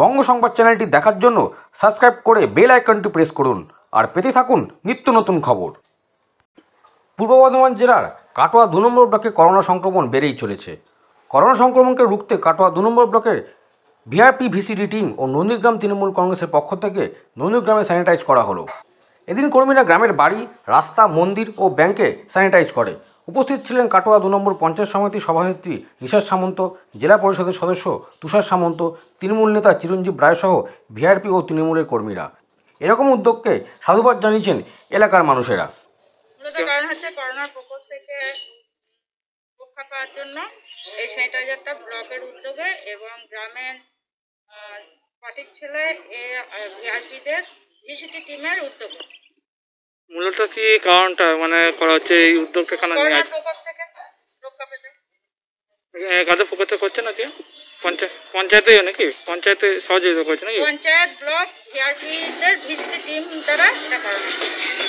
বঙ্গ সংবাদ চ্যানেলটি দেখার জন্য সাবস্ক্রাইব করে বেল আইকনটি প্রেস করুন আর পেতে থাকুন নিত্য নতুন খবর পূর্ব বর্ধমান জেলার কাটোয়া দু নম্বর ব্লকে করোনা সংক্রমণ বেড়েই চলেছে করোনা সংক্রমণকে রুখতে কাটোয়া দু নম্বর ব্লকের ভিআরপি ভিসিডি টিম ও নন্দীগ্রাম তৃণমূল কংগ্রেসের পক্ষ থেকে নন্দীগ্রামে স্যানিটাইজ করা হলো এদিন কর্মীরা গ্রামের বাড়ি রাস্তা মন্দির ও ব্যাংকে স্যানিটাইজ করে উপস্থিত ছিলেন কাটোয়া দু নম্বর পঞ্চায়েত সমিতি সভানেত্রী নিশাদ সামন্ত জেলা পরিষদের সদস্য তুষার সামন্ত তৃণমূল নেতা চিরঞ্জীব রায়সহ ভিআরপি ও তৃণমূলের কর্মীরা এরকম উদ্যোগকে সাধুবাদ জানিয়েছেন এলাকার মানুষেরা পাওয়ার জন্য এই স্যানিটাইজারটা ব্লকের উদ্যোগে এবং গ্রামের ছেলে এ টিমের উদ্যোগে মূলত কি কারণটা মানে করা হচ্ছে এই উদ্যোগটা কেন নিয়ে কাদের পক্ষ থেকে করছে নাকি পঞ্চায়েতে নাকি পঞ্চায়েতে সহযোগিতা করছে নাকি পঞ্চায়েত ব্লক ভিআরপিদের ভিজিটি টিম দ্বারা এটা